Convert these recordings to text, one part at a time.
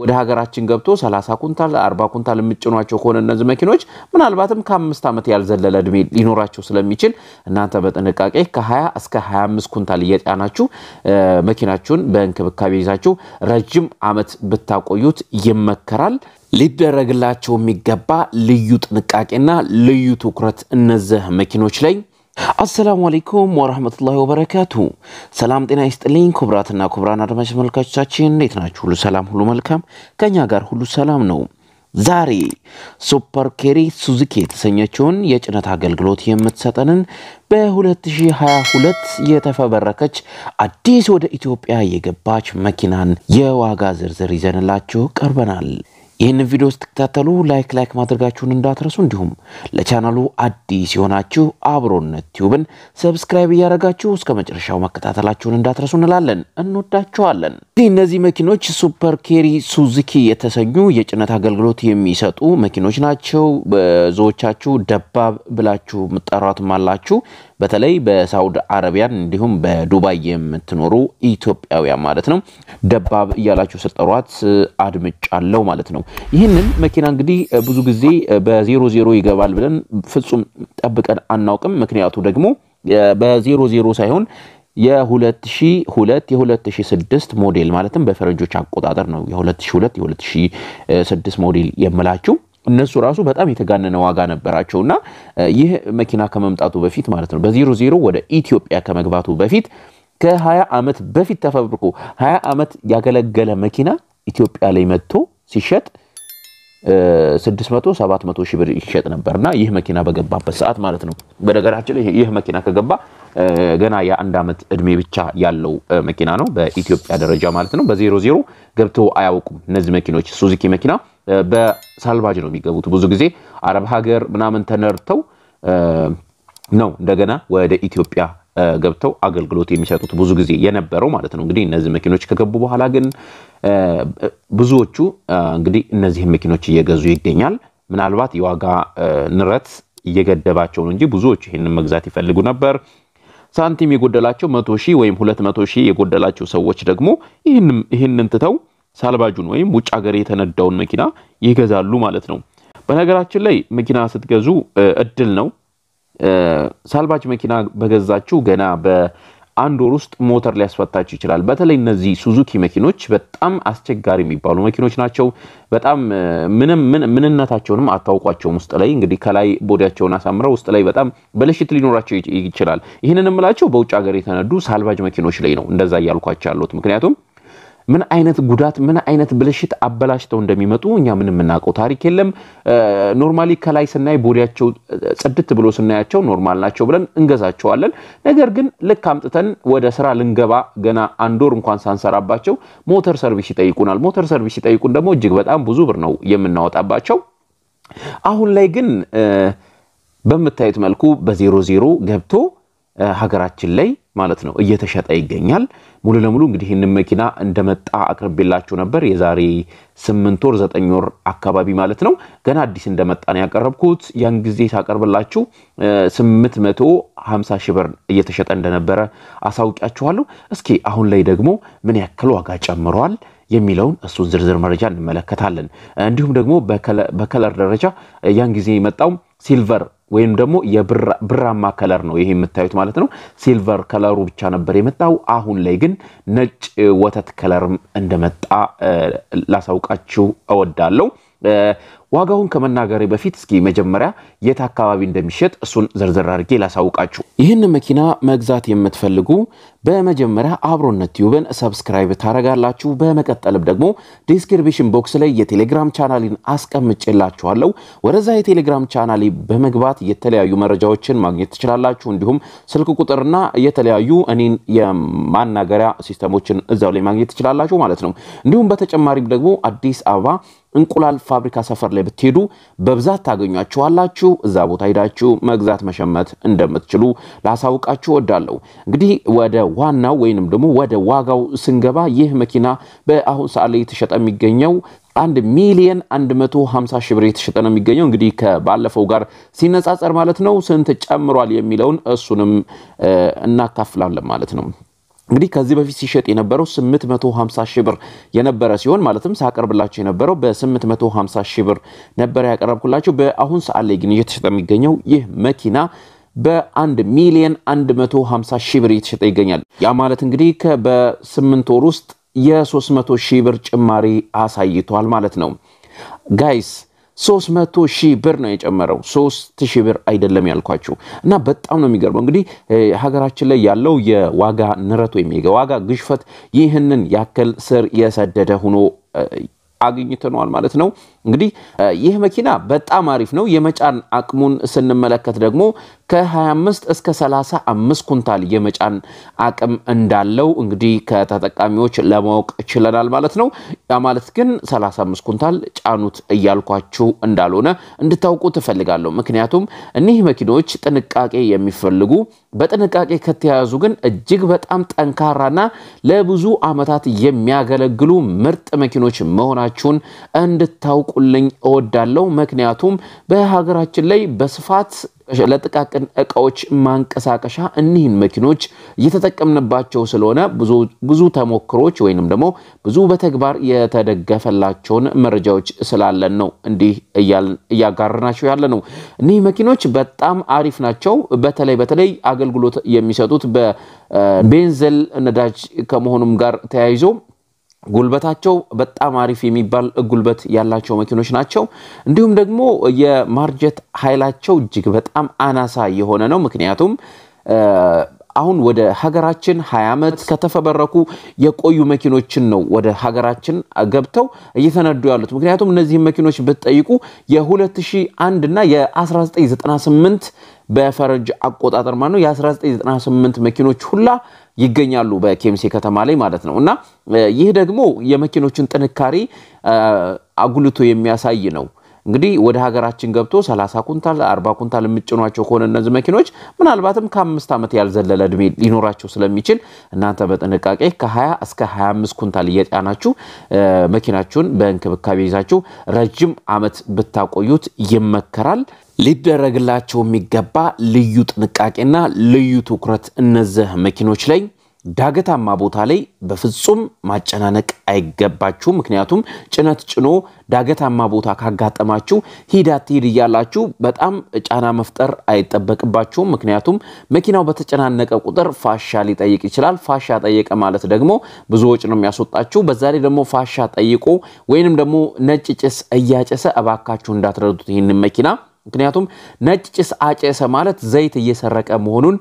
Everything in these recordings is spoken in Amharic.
ወደ ሀገራችን ገብቶ 30 ኩንታል 40 ኩንታል የምጭኗቸው ከሆነ እነዚህ መኪኖች ምናልባትም ከአምስት ዓመት ያልዘለለ እድሜ ሊኖራቸው ስለሚችል እናንተ በጥንቃቄ ከ20 እስከ 25 ኩንታል እየጫናችሁ መኪናችሁን በእንክብካቤ ይዛችሁ ረጅም ዓመት ብታቆዩት ይመከራል። ሊደረግላቸው የሚገባ ልዩ ጥንቃቄና ልዩ ትኩረት እነዚህ መኪኖች ላይ አሰላሙ አሌይኩም ወረህመቱላሂ ወበረካቱ። ሰላም ጤና ይስጥልኝ ክቡራትና ክቡራን አድማጭ ተመልካቾቻችን እንዴት ናችሁ? ሁሉ ሰላም፣ ሁሉ መልካም፣ ከኛ ጋር ሁሉ ሰላም ነው። ዛሬ ሱፐር ኬሪ ሱዙኪ የተሰኘችውን የጭነት አገልግሎት የምትሰጠንን በ2022 የተፈበረከች አዲስ ወደ ኢትዮጵያ የገባች መኪናን የዋጋ ዝርዝር ይዘንላችሁ ቀርበናል። ይህንን ቪዲዮ ስትከታተሉ ላይክ ላይክ ማድረጋችሁን እንዳትረሱ፣ እንዲሁም ለቻናሉ አዲስ የሆናችሁ አብሮነት ቲዩብን ሰብስክራይብ እያደረጋችሁ እስከ መጨረሻው መከታተላችሁን እንዳትረሱ እንላለን። እንወዳችኋለን። እነዚህ መኪኖች ሱፐር ኬሪ ሱዚኪ የተሰኙ የጭነት አገልግሎት የሚሰጡ መኪኖች ናቸው። ብዙዎቻችሁ ደባብ ብላችሁ ምጠሯትም አላችሁ። በተለይ በሳውዲ አረቢያን እንዲሁም በዱባይ የምትኖሩ ኢትዮጵያውያን ማለት ነው ደባብ እያላችሁ ስጠሯት አድምጫለው ማለት ነው። ይህንን መኪና እንግዲህ ብዙ ጊዜ በዜሮ ዜሮ ይገባል ብለን ፍጹም ጠብቀን አናውቅም። ምክንያቱ ደግሞ በዜሮ ዜሮ ሳይሆን የ2002 የ2006 ሞዴል ማለትም በፈረንጆች አቆጣጠር ነው። የ2002 የ2006 ሞዴል የምላችው እነሱ ራሱ በጣም የተጋነነ ዋጋ ነበራቸው እና ይህ መኪና ከመምጣቱ በፊት ማለት ነው በዜሮ ዜሮ ወደ ኢትዮጵያ ከመግባቱ በፊት ከ20 ዓመት በፊት ተፈብርኮ 20 ዓመት ያገለገለ መኪና ኢትዮጵያ ላይ መጥቶ ሲሸጥ 600 700 ሺህ ብር ይሸጥ ነበር እና ይህ መኪና በገባበት ሰዓት ማለት ነው። በነገራችን ላይ ይህ መኪና ከገባ ገና የአንድ ዓመት እድሜ ብቻ ያለው መኪና ነው፣ በኢትዮጵያ ደረጃ ማለት ነው። በዜሮ ዜሮ ገብቶ አያውቁም እነዚህ መኪኖች ሱዚኪ መኪና በሳልቫጅ ነው የሚገቡት። ብዙ ጊዜ አረብ ሀገር ምናምን ተነርተው ነው እንደገና ወደ ኢትዮጵያ ገብተው አገልግሎት የሚሰጡት ብዙ ጊዜ የነበረው ማለት ነው። እንግዲህ እነዚህ መኪኖች ከገቡ በኋላ ግን ብዙዎቹ እንግዲህ እነዚህን መኪኖች እየገዙ ይገኛል። ምናልባት የዋጋ ንረት እየገደባቸው ነው እንጂ ብዙዎቹ ይህንን መግዛት ይፈልጉ ነበር። ሳንቲም የጎደላቸው መቶ ሺህ ወይም ሁለት መቶ ሺህ የጎደላቸው ሰዎች ደግሞ ይህንን ትተው ሳልባጁን ወይም ውጭ ሀገር የተነዳውን መኪና ይገዛሉ ማለት ነው። በነገራችን ላይ መኪና ስትገዙ እድል ነው። ሳልባጅ መኪና በገዛችሁ ገና በአንድ ወር ውስጥ ሞተር ሊያስፈታችሁ ይችላል። በተለይ እነዚህ ሱዙኪ መኪኖች በጣም አስቸጋሪ የሚባሉ መኪኖች ናቸው። በጣም ምንነታቸውንም አታውቋቸውም። ውስጥ ላይ እንግዲህ ከላይ ቦዲያቸውን አሳምረው ውስጥ ላይ በጣም ብልሽት ሊኖራቸው ይችላል። ይህንን የምላቸው በውጭ ሀገር የተነዱ ሳልባጅ መኪኖች ላይ ነው እንደዛ እያልኳቸው ያሉት ምክንያቱም ምን አይነት ጉዳት ምን አይነት ብልሽት አበላሽተው እንደሚመጡ እኛ ምን የምናውቀው ታሪክ የለም። ኖርማሊ ከላይ ስናይ ቦዲያቸው ጽድት ብሎ ስናያቸው ኖርማል ናቸው ብለን እንገዛቸዋለን። ነገር ግን ልክ አምጥተን ወደ ስራ ልንገባ ገና አንድ ወር እንኳን ሳንሰራባቸው ሞተር ሰርቪስ ይጠይቁናል። ሞተር ሰርቪስ ይጠይቁን ደግሞ እጅግ በጣም ብዙ ብር ነው የምናወጣባቸው። አሁን ላይ ግን በምታዩት መልኩ በዜሮ ዜሮ ገብቶ ሀገራችን ላይ ማለት ነው እየተሸጠ ይገኛል። ሙሉ ለሙሉ እንግዲህ ይህንን መኪና እንደመጣ አቅርቤላችሁ ነበር። የዛሬ ስምንት ወር ዘጠኝ ወር አካባቢ ማለት ነው። ገና አዲስ እንደመጣ ነው ያቀረብኩት። ያን ጊዜ ሳቀርብላችሁ ስምንት መቶ ሀምሳ ሺህ ብር እየተሸጠ እንደነበረ አሳውቂያችኋለሁ። እስኪ አሁን ላይ ደግሞ ምን ያክል ዋጋ ጨምሯል የሚለውን እሱን ዝርዝር መረጃ እንመለከታለን። እንዲሁም ደግሞ በከለር ደረጃ ያን ጊዜ የመጣው ሲልቨር ወይም ደግሞ የብራማ ከለር ነው ይሄ የምታዩት ማለት ነው። ሲልቨር ከለሩ ብቻ ነበር የመጣው። አሁን ላይ ግን ነጭ ወተት ከለርም እንደመጣ ላሳውቃችሁ እወዳለሁ። ዋጋውን ከመናገሬ በፊት እስኪ መጀመሪያ የት አካባቢ እንደሚሸጥ እሱን ዝርዝር አድርጌ ላሳውቃችሁ። ይህን መኪና መግዛት የምትፈልጉ በመጀመሪያ አብሮነት ቲዩብን ሰብስክራይብ ታደርጋላችሁ። በመቀጠልም ደግሞ ዲስክሪፕሽን ቦክስ ላይ የቴሌግራም ቻናሊን አስቀምጬላችኋለሁ። ወደዛ የቴሌግራም ቻናሊ በመግባት የተለያዩ መረጃዎችን ማግኘት ትችላላችሁ። እንዲሁም ስልክ ቁጥርና የተለያዩ እኔን የማናገሪያ ሲስተሞችን እዛው ላይ ማግኘት ትችላላችሁ ማለት ነው። እንዲሁም በተጨማሪም ደግሞ አዲስ አበባ እንቁላል ፋብሪካ ሰፈር ላይ ብትሄዱ በብዛት ታገኟችኋላችሁ። እዛ ቦታ ሄዳችሁ መግዛት መሸመት እንደምትችሉ ላሳውቃችሁ ወዳለሁ። እንግዲህ ወደ ዋናው ወይንም ደግሞ ወደ ዋጋው ስንገባ ይህ መኪና በአሁን ሰዓት ላይ የተሸጠ የሚገኘው አንድ ሚሊየን 150 ሺህ ብር የተሸጠ ነው የሚገኘው። እንግዲህ ከባለፈው ጋር ሲነጻጸር ማለት ነው። ስንት ጨምሯል የሚለውን እሱንም እናካፍላለን ማለት ነው። እንግዲህ ከዚህ በፊት ሲሸጥ የነበረው 850 ሺህ ብር የነበረ ሲሆን ማለትም ሳቀርብላቸው የነበረው በ850 ሺህ ብር ነበረ ያቀረብኩላቸው። በአሁን ሰዓት ላይ ግን እየተሸጠ የሚገኘው ይህ መኪና በ1 ሚሊዮን 150 ሺህ ብር እየተሸጠ ይገኛል። ያ ማለት እንግዲህ በ8 ወር ውስጥ የ300 ሺህ ብር ጭማሪ አሳይቷል ማለት ነው ጋይስ መቶ ሺህ ብር ነው የጨመረው። ሶስት ሺህ ብር አይደለም ያልኳቸው እና በጣም ነው የሚገርመው። እንግዲህ ሀገራችን ላይ ያለው የዋጋ ንረት ወይም የዋጋ ግሽፈት ይህንን ያክል ስር የሰደደ ሆኖ አግኝተነዋል ማለት ነው። እንግዲህ ይህ መኪና በጣም አሪፍ ነው። የመጫን አቅሙን ስንመለከት ደግሞ ከ25 እስከ 35 ኩንታል የመጫን አቅም እንዳለው እንግዲህ ከተጠቃሚዎች ለማወቅ ችለናል ማለት ነው። ያ ማለት ግን 35 ኩንታል ጫኑት እያልኳችሁ እንዳልሆነ እንድታውቁ ትፈልጋለሁ። ምክንያቱም እኒህ መኪኖች ጥንቃቄ የሚፈልጉ በጥንቃቄ ከተያዙ ግን እጅግ በጣም ጠንካራና ለብዙ ዓመታት የሚያገለግሉ ምርጥ መኪኖች መሆናችሁን እንድታውቁልኝ እወዳለሁ። ምክንያቱም በሀገራችን ላይ በስፋት ለጥቃቅን እቃዎች ማንቀሳቀሻ እኒህን መኪኖች እየተጠቀምንባቸው ስለሆነ ብዙ ተሞክሮች ወይንም ደግሞ ብዙ በተግባር የተደገፈላቸውን መረጃዎች ስላለን ነው እንዲህ እያጋርናቸው ያለ ነው። እኒህ መኪኖች በጣም አሪፍ ናቸው። በተለይ በተለይ አገልግሎት የሚሰጡት በቤንዘል ነዳጅ ከመሆኑም ጋር ተያይዞ ጉልበታቸው በጣም አሪፍ የሚባል ጉልበት ያላቸው መኪኖች ናቸው። እንዲሁም ደግሞ የማርጀት ኃይላቸው እጅግ በጣም አናሳ የሆነ ነው። ምክንያቱም አሁን ወደ ሀገራችን ሀያ ዓመት ከተፈበረኩ የቆዩ መኪኖችን ነው ወደ ሀገራችን ገብተው እየተነዱ ያሉት። ምክንያቱም እነዚህ መኪኖች ብትጠይቁ የ2001 እና የ1998 በፈረንጅ አቆጣጠር ማነው የ1998 መኪኖች ሁላ ይገኛሉ በኬሚሴ ከተማ ላይ ማለት ነው። እና ይህ ደግሞ የመኪኖችን ጥንካሬ አጉልቶ የሚያሳይ ነው። እንግዲህ ወደ ሀገራችን ገብቶ 30 ኩንታል 40 ኩንታል የምጭኗቸው ከሆነ እነዚህ መኪኖች ምናልባትም ከአምስት ዓመት ያልዘለለ እድሜ ሊኖራቸው ስለሚችል እናንተ በጥንቃቄ ከ20 እስከ 25 ኩንታል እየጫናችሁ መኪናችሁን በእንክብካቤ ይዛችሁ ረጅም ዓመት ብታቆዩት ይመከራል። ሊደረግላቸው የሚገባ ልዩ ጥንቃቄና ልዩ ትኩረት እነዚህ መኪኖች ላይ ዳገታማ ቦታ ላይ በፍጹም ማጨናነቅ አይገባችሁ። ምክንያቱም ጭነት ጭኖ ዳገታማ ቦታ ካጋጠማችሁ ሂድ አትሂድ እያላችሁ በጣም ጫና መፍጠር አይጠበቅባችሁም። ምክንያቱም መኪናው በተጨናነቀ ቁጥር ፋሻ ሊጠይቅ ይችላል። ፋሻ ጠየቀ ማለት ደግሞ ብዙ ነው የሚያስወጣችሁ። በዛ ላይ ደግሞ ፋሻ ጠይቆ ወይንም ደግሞ ነጭ ጭስ እያጨሰ እባካችሁ እንዳትረዱት ይህንን መኪና ምክንያቱም ነጭ ጭስ አጨሰ ማለት ዘይት እየሰረቀ መሆኑን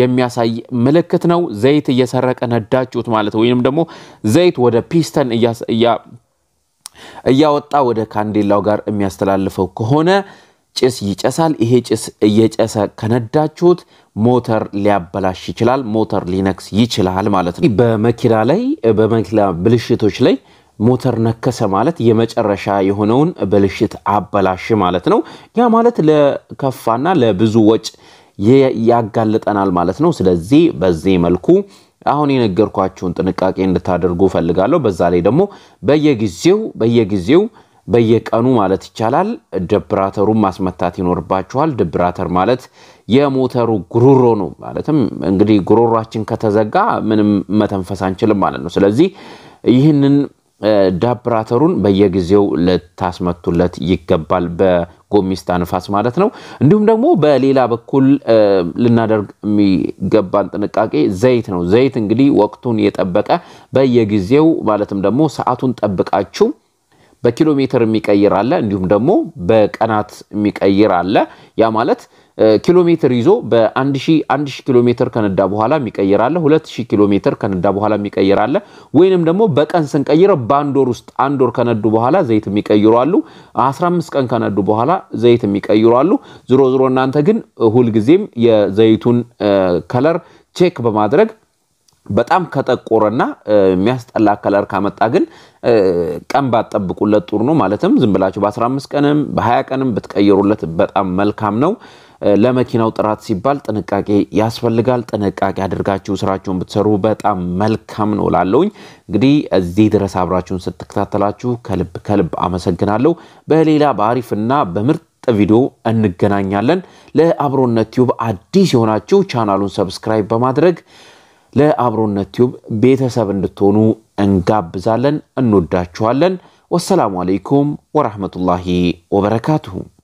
የሚያሳይ ምልክት ነው። ዘይት እየሰረቀ ነዳችሁት ማለት ወይም ደግሞ ዘይት ወደ ፒስተን እያወጣ ወደ ካንዴላው ጋር የሚያስተላልፈው ከሆነ ጭስ ይጨሳል። ይሄ ጭስ እየጨሰ ከነዳችሁት ሞተር ሊያበላሽ ይችላል፣ ሞተር ሊነክስ ይችላል ማለት ነው። በመኪና ላይ በመኪና ብልሽቶች ላይ ሞተር ነከሰ ማለት የመጨረሻ የሆነውን ብልሽት አበላሽ ማለት ነው። ያ ማለት ለከፋና ለብዙ ወጭ ያጋልጠናል ማለት ነው። ስለዚህ በዚህ መልኩ አሁን የነገርኳችሁን ጥንቃቄ እንድታደርጉ ፈልጋለሁ በዛ ላይ ደግሞ በየጊዜው በየጊዜው በየቀኑ ማለት ይቻላል ደብራተሩን ማስመታት ይኖርባችኋል። ደብራተር ማለት የሞተሩ ጉሮሮ ነው። ማለትም እንግዲህ ጉሮሯችን ከተዘጋ ምንም መተንፈስ አንችልም ማለት ነው። ስለዚህ ይህንን ዳብራተሩን በየጊዜው ልታስመቱለት ይገባል። በጎሚስታ ንፋስ ማለት ነው። እንዲሁም ደግሞ በሌላ በኩል ልናደርግ የሚገባን ጥንቃቄ ዘይት ነው። ዘይት እንግዲህ ወቅቱን የጠበቀ በየጊዜው ማለትም ደግሞ ሰዓቱን ጠብቃችሁ በኪሎ ሜትር የሚቀይር አለ፣ እንዲሁም ደግሞ በቀናት የሚቀይር አለ። ያ ማለት ኪሎ ሜትር ይዞ በ1000 ኪሎ ሜትር ከነዳ በኋላ የሚቀይር አለ። 2000 ኪሎ ሜትር ከነዳ በኋላ የሚቀይራለ ወይንም ደግሞ በቀን ስንቀይረው በአንድ ወር ውስጥ አንድ ወር ከነዱ በኋላ ዘይት የሚቀይሩ አሉ። 15 ቀን ከነዱ በኋላ ዘይት የሚቀይሩ አሉ። ዝሮ ዝሮ እናንተ ግን ሁልጊዜም የዘይቱን ከለር ቼክ በማድረግ በጣም ከጠቆረና የሚያስጠላ ከለር ካመጣ ግን ቀን ባትጠብቁለት ጥሩ ነው። ማለትም ዝም ብላችሁ በ15 ቀንም በ20 ቀንም ብትቀይሩለት በጣም መልካም ነው። ለመኪናው ጥራት ሲባል ጥንቃቄ ያስፈልጋል። ጥንቃቄ አድርጋችሁ ስራችሁን ብትሰሩ በጣም መልካም ነው ላለውኝ እንግዲህ እዚህ ድረስ አብራችሁን ስትከታተላችሁ ከልብ ከልብ አመሰግናለሁ። በሌላ በአሪፍና በምርጥ ቪዲዮ እንገናኛለን። ለአብሮነት ቲዩብ አዲስ የሆናችሁ ቻናሉን ሰብስክራይብ በማድረግ ለአብሮነት ቲዩብ ቤተሰብ እንድትሆኑ እንጋብዛለን። እንወዳችኋለን። ወሰላሙ አለይኩም ወራህመቱላሂ ወበረካቱሁ።